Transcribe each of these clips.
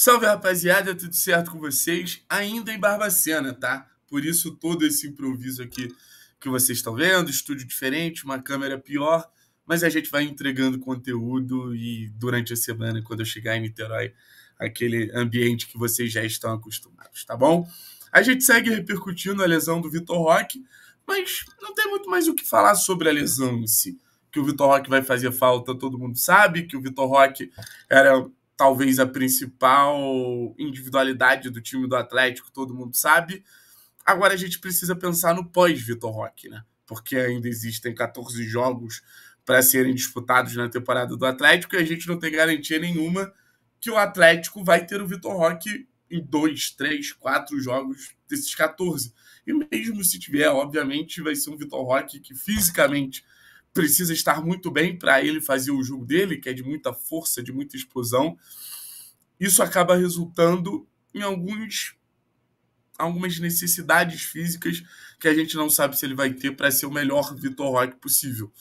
Salve rapaziada, tudo certo com vocês? Ainda em Barbacena, tá? Por isso todo esse improviso aqui que vocês estão vendo, estúdio diferente, uma câmera pior, mas a gente vai entregando conteúdo e durante a semana, quando eu chegar em Niterói, aquele ambiente que vocês já estão acostumados, tá bom? A gente segue repercutindo a lesão do Vitor Roque, mas não tem muito mais o que falar sobre a lesão em si. Que o Vitor Roque vai fazer falta, todo mundo sabe, que o Vitor Roque era talvez a principal individualidade do time do Atlético, todo mundo sabe. Agora a gente precisa pensar no pós-Vitor Roque, né? Porque ainda existem 14 jogos para serem disputados na temporada do Atlético e a gente não tem garantia nenhuma que o Atlético vai ter o Vitor Roque em dois, três, quatro jogos desses 14. E mesmo se tiver, obviamente, vai ser um Vitor Roque que fisicamente precisa estar muito bem para ele fazer o jogo dele, que é de muita força, de muita explosão. Isso acaba resultando em alguns algumas necessidades físicas que a gente não sabe se ele vai ter para ser o melhor Vitor Roque possível.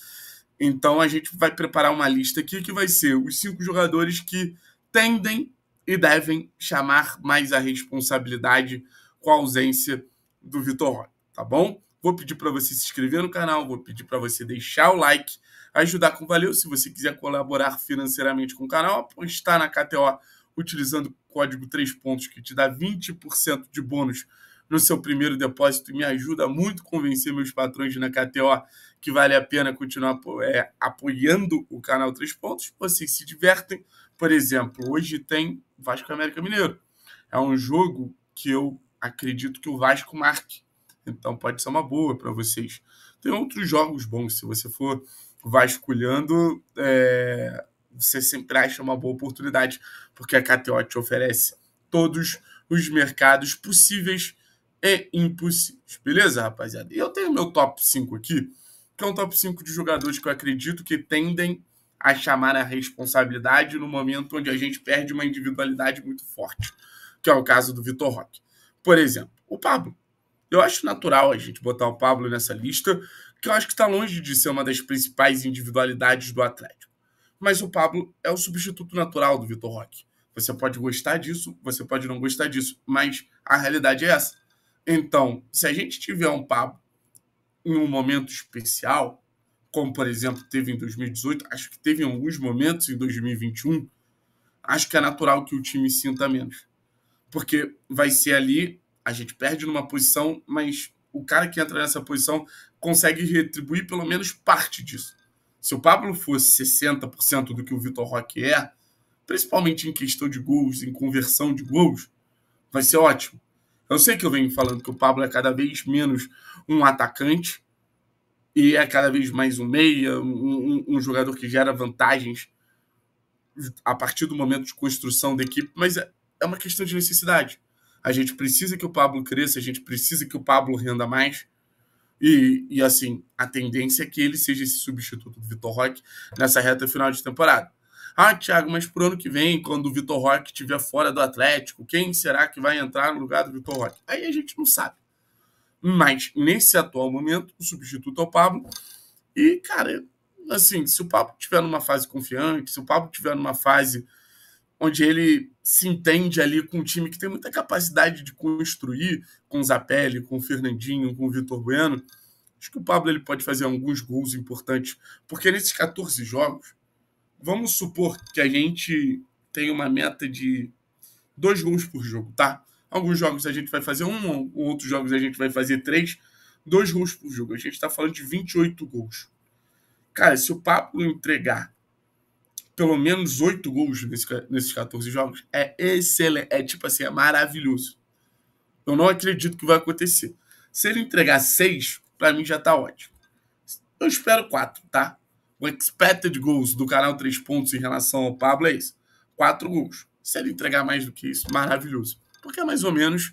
Então a gente vai preparar uma lista aqui que vai ser os cinco jogadores que tendem e devem chamar mais a responsabilidade com a ausência do Vitor Roque, tá bom? Vou pedir para você se inscrever no canal, vou pedir para você deixar o like, ajudar com valeu. Se você quiser colaborar financeiramente com o canal, é está na KTO utilizando o código 3 pontos, que te dá 20% de bônus no seu primeiro depósito e me ajuda muito a convencer meus patrões na KTO que vale a pena continuar é, apoiando o canal 3 pontos. Vocês se divertem. Por exemplo, hoje tem Vasco América Mineiro. É um jogo que eu acredito que o Vasco marque então pode ser uma boa para vocês. Tem outros jogos bons, se você for vasculhando, é, você sempre acha uma boa oportunidade, porque a KTO te oferece todos os mercados possíveis e impossíveis. Beleza, rapaziada? E eu tenho meu top 5 aqui, que é um top 5 de jogadores que eu acredito que tendem a chamar a responsabilidade no momento onde a gente perde uma individualidade muito forte, que é o caso do Vitor Roque. Por exemplo, o Pablo. Eu acho natural a gente botar o Pablo nessa lista, que eu acho que está longe de ser uma das principais individualidades do Atlético. Mas o Pablo é o substituto natural do Vitor Roque. Você pode gostar disso, você pode não gostar disso, mas a realidade é essa. Então, se a gente tiver um Pablo em um momento especial, como por exemplo teve em 2018, acho que teve em alguns momentos em 2021, acho que é natural que o time sinta menos. Porque vai ser ali a gente perde numa posição, mas o cara que entra nessa posição consegue retribuir pelo menos parte disso. Se o Pablo fosse 60% do que o Vitor Roque é, principalmente em questão de gols, em conversão de gols, vai ser ótimo. Eu sei que eu venho falando que o Pablo é cada vez menos um atacante e é cada vez mais um meia, um, um, um jogador que gera vantagens a partir do momento de construção da equipe, mas é, é uma questão de necessidade a gente precisa que o Pablo cresça, a gente precisa que o Pablo renda mais. E, e assim, a tendência é que ele seja esse substituto do Vitor Roque nessa reta final de temporada. Ah, Thiago, mas pro ano que vem, quando o Vitor Roque estiver fora do Atlético, quem será que vai entrar no lugar do Vitor Roque? Aí a gente não sabe. Mas nesse atual momento, o substituto é o Pablo. E, cara, assim, se o Pablo estiver numa fase confiante, se o Pablo estiver numa fase onde ele se entende ali com um time que tem muita capacidade de construir com o Zapelli, com o Fernandinho, com o Vitor Bueno. Acho que o Pablo ele pode fazer alguns gols importantes, porque nesses 14 jogos, vamos supor que a gente tem uma meta de dois gols por jogo, tá? Alguns jogos a gente vai fazer um, outros jogos a gente vai fazer três, dois gols por jogo. A gente está falando de 28 gols. Cara, se o Pablo entregar pelo menos oito gols nesse, nesses 14 jogos é excelente. É tipo assim, é maravilhoso. Eu não acredito que vai acontecer. Se ele entregar seis, para mim já tá ótimo. Eu espero quatro, tá? O expected goals do canal Três Pontos em relação ao Pablo é isso. Quatro gols. Se ele entregar mais do que isso, maravilhoso. Porque é mais ou menos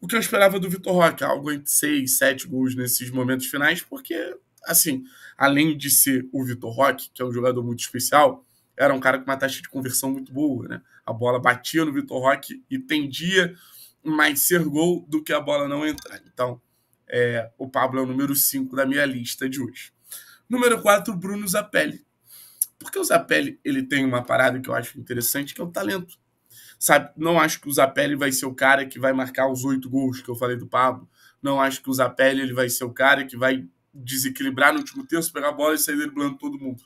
o que eu esperava do Vitor Roque. Algo entre seis, sete gols nesses momentos finais, porque assim, além de ser o Vitor Roque, que é um jogador muito especial, era um cara com uma taxa de conversão muito boa, né? A bola batia no Vitor Roque e tendia mais ser gol do que a bola não entrar. Então, é, o Pablo é o número 5 da minha lista de hoje. Número 4, Bruno Zapelli. Porque o Zapelli ele tem uma parada que eu acho interessante, que é o talento. Sabe, não acho que o Zapelli vai ser o cara que vai marcar os oito gols que eu falei do Pablo. Não acho que o Zapelli ele vai ser o cara que vai desequilibrar no último terço, pegar a bola e sair driblando todo mundo.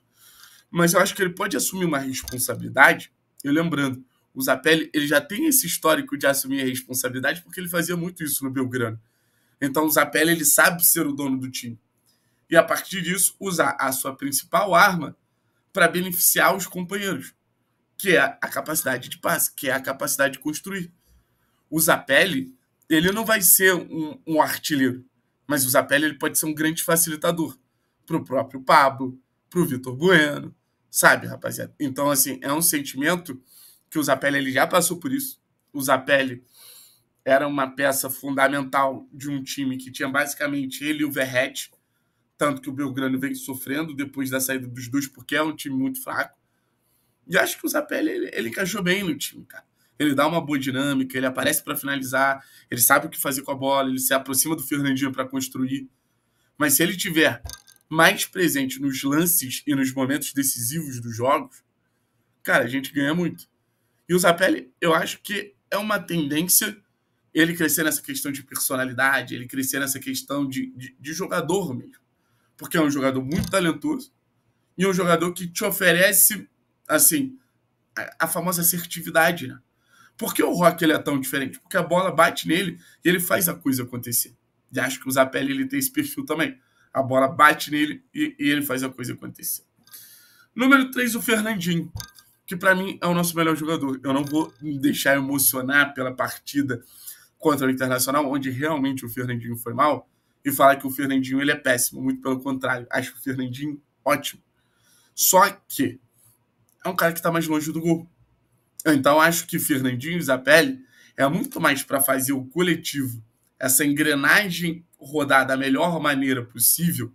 Mas eu acho que ele pode assumir uma responsabilidade. Eu lembrando, o Zapelli ele já tem esse histórico de assumir a responsabilidade porque ele fazia muito isso no Belgrano. Então o Zapelli ele sabe ser o dono do time. E a partir disso, usar a sua principal arma para beneficiar os companheiros, que é a capacidade de passe, que é a capacidade de construir. O Zapelli, ele não vai ser um, um artilheiro mas o Zapelli ele pode ser um grande facilitador para o próprio Pablo, para o Vitor Bueno, sabe, rapaziada? Então, assim, é um sentimento que o Zapelli ele já passou por isso. O Zapelli era uma peça fundamental de um time que tinha basicamente ele e o Verrete, tanto que o Belgrano vem sofrendo depois da saída dos dois, porque é um time muito fraco. E acho que o Zapelli ele, ele encaixou bem no time, cara ele dá uma boa dinâmica, ele aparece para finalizar, ele sabe o que fazer com a bola, ele se aproxima do Fernandinho para construir. Mas se ele tiver mais presente nos lances e nos momentos decisivos dos jogos, cara, a gente ganha muito. E o Zapelli, eu acho que é uma tendência ele crescer nessa questão de personalidade, ele crescer nessa questão de, de, de jogador mesmo. Porque é um jogador muito talentoso e é um jogador que te oferece, assim, a, a famosa assertividade, né? Por que o Rock ele é tão diferente? Porque a bola bate nele e ele faz a coisa acontecer. E acho que o Zapelli ele tem esse perfil também. A bola bate nele e, e ele faz a coisa acontecer. Número 3, o Fernandinho, que para mim é o nosso melhor jogador. Eu não vou me deixar emocionar pela partida contra o Internacional, onde realmente o Fernandinho foi mal, e falar que o Fernandinho ele é péssimo. Muito pelo contrário, acho o Fernandinho ótimo. Só que é um cara que está mais longe do gol. Então, acho que Fernandinho e Zapelli é muito mais para fazer o coletivo, essa engrenagem rodar da melhor maneira possível,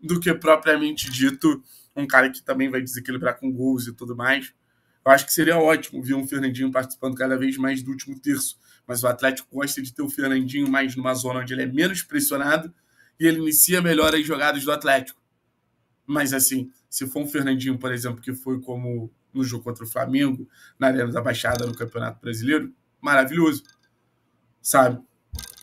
do que propriamente dito um cara que também vai desequilibrar com gols e tudo mais. Eu acho que seria ótimo ver um Fernandinho participando cada vez mais do último terço, mas o Atlético gosta de ter o Fernandinho mais numa zona onde ele é menos pressionado e ele inicia melhor as jogadas do Atlético. Mas assim, se for um Fernandinho, por exemplo, que foi como no jogo contra o Flamengo, na Arena da Baixada, no Campeonato Brasileiro, maravilhoso. Sabe?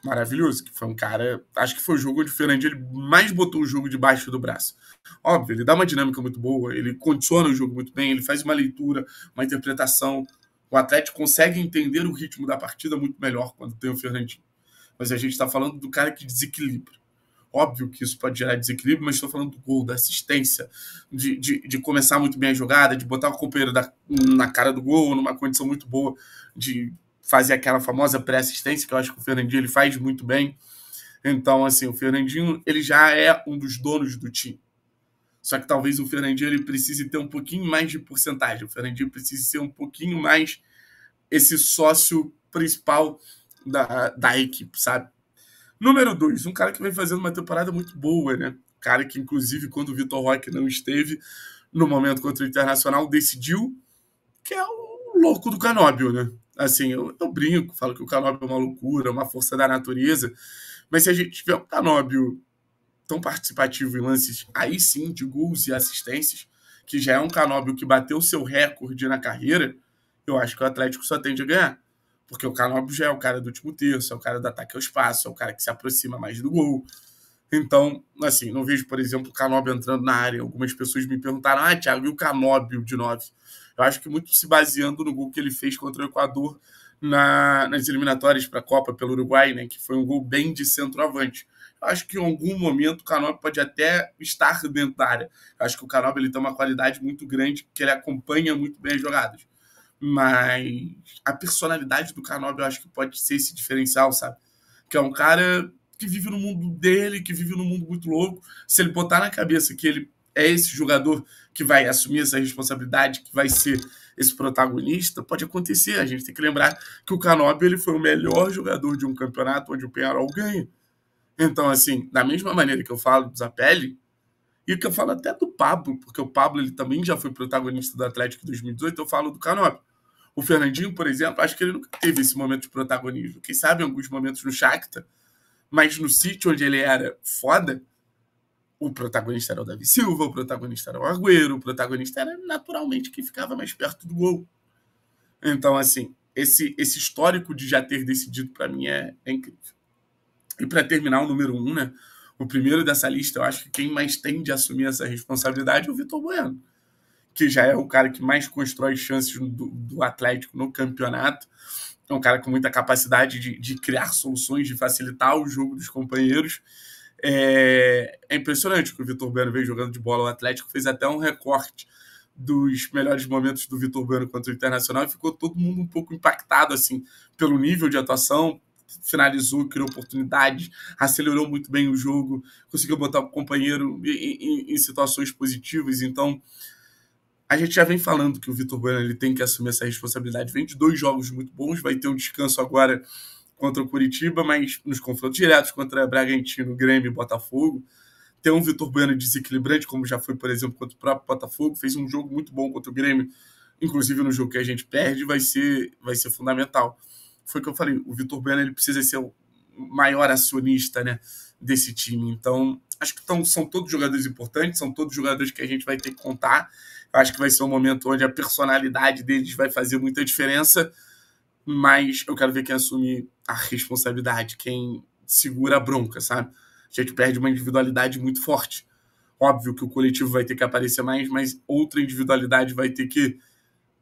Maravilhoso. Que foi um cara. Acho que foi o jogo onde o Fernandinho mais botou o jogo debaixo do braço. Óbvio, ele dá uma dinâmica muito boa, ele condiciona o jogo muito bem, ele faz uma leitura, uma interpretação. O Atlético consegue entender o ritmo da partida muito melhor quando tem o Fernandinho. Mas a gente está falando do cara que desequilibra. Óbvio que isso pode gerar desequilíbrio, mas estou falando do gol, da assistência, de, de, de começar muito bem a jogada, de botar o companheiro da, na cara do gol, numa condição muito boa, de fazer aquela famosa pré-assistência, que eu acho que o Fernandinho ele faz muito bem. Então, assim, o Fernandinho ele já é um dos donos do time. Só que talvez o Fernandinho ele precise ter um pouquinho mais de porcentagem. O Fernandinho precise ser um pouquinho mais esse sócio principal da, da equipe, sabe? Número 2, um cara que vem fazendo uma temporada muito boa, né? Cara que, inclusive, quando o Vitor Roque não esteve no momento contra o Internacional, decidiu que é o louco do Canóbio, né? Assim, eu, eu brinco, falo que o Canóbio é uma loucura, uma força da natureza, mas se a gente tiver um Canóbio tão participativo em lances, aí sim, de gols e assistências, que já é um Canóbio que bateu seu recorde na carreira, eu acho que o Atlético só tende a ganhar. Porque o Canopio já é o cara do último terço, é o cara do ataque ao espaço, é o cara que se aproxima mais do gol. Então, assim, não vejo, por exemplo, o Canóbio entrando na área. Algumas pessoas me perguntaram, ah, Thiago, e o Canóbio de 9? Eu acho que muito se baseando no gol que ele fez contra o Equador na, nas eliminatórias para a Copa pelo Uruguai, né, que foi um gol bem de centroavante. Eu acho que em algum momento o Canóbio pode até estar dentro da área. Eu acho que o Canóbio ele tem uma qualidade muito grande, que ele acompanha muito bem as jogadas. Mas a personalidade do Canob eu acho que pode ser esse diferencial, sabe? Que é um cara que vive no mundo dele, que vive num mundo muito louco. Se ele botar na cabeça que ele é esse jogador que vai assumir essa responsabilidade, que vai ser esse protagonista, pode acontecer. A gente tem que lembrar que o Canobio ele foi o melhor jogador de um campeonato onde o Penharol ganha. Então, assim, da mesma maneira que eu falo do Zapelli, e que eu falo até do Pablo, porque o Pablo ele também já foi protagonista do Atlético em 2018, eu falo do Canobio. O Fernandinho, por exemplo, acho que ele nunca teve esse momento de protagonismo. Quem sabe em alguns momentos no Shakhtar, mas no sítio onde ele era foda, o protagonista era o Davi Silva, o protagonista era o Agüero, o protagonista era naturalmente quem ficava mais perto do gol. Então, assim, esse, esse histórico de já ter decidido para mim é, é, incrível. E para terminar o número um, né? O primeiro dessa lista, eu acho que quem mais tem de assumir essa responsabilidade é o Vitor Bueno que já é o cara que mais constrói chances do, do Atlético no campeonato. É um cara com muita capacidade de, de criar soluções, de facilitar o jogo dos companheiros. É, é impressionante que o Vitor Bueno veio jogando de bola. O Atlético fez até um recorte dos melhores momentos do Vitor Bueno contra o Internacional e ficou todo mundo um pouco impactado assim pelo nível de atuação. Finalizou, criou oportunidades, acelerou muito bem o jogo, conseguiu botar o companheiro em, em, em situações positivas. Então, a gente já vem falando que o Vitor Bueno ele tem que assumir essa responsabilidade. Vem de dois jogos muito bons, vai ter um descanso agora contra o Curitiba, mas nos confrontos diretos contra Bragantino, Grêmio e Botafogo. Tem um Vitor Bueno desequilibrante, como já foi, por exemplo, contra o próprio Botafogo. Fez um jogo muito bom contra o Grêmio, inclusive no jogo que a gente perde, vai ser, vai ser fundamental. Foi o que eu falei, o Vitor Bueno ele precisa ser o maior acionista né, desse time. Então, acho que tão, são todos jogadores importantes, são todos jogadores que a gente vai ter que contar. Acho que vai ser um momento onde a personalidade deles vai fazer muita diferença, mas eu quero ver quem assume a responsabilidade, quem segura a bronca, sabe? A gente perde uma individualidade muito forte. Óbvio que o coletivo vai ter que aparecer mais, mas outra individualidade vai ter que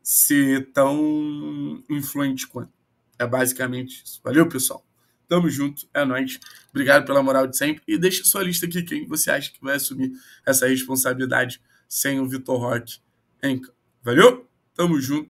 ser tão influente quanto. É basicamente isso. Valeu, pessoal. Tamo junto, é nóis. Obrigado pela moral de sempre. E deixa sua lista aqui, quem você acha que vai assumir essa responsabilidade sem o Vitor Roque. Hein? Valeu? Tamo junto.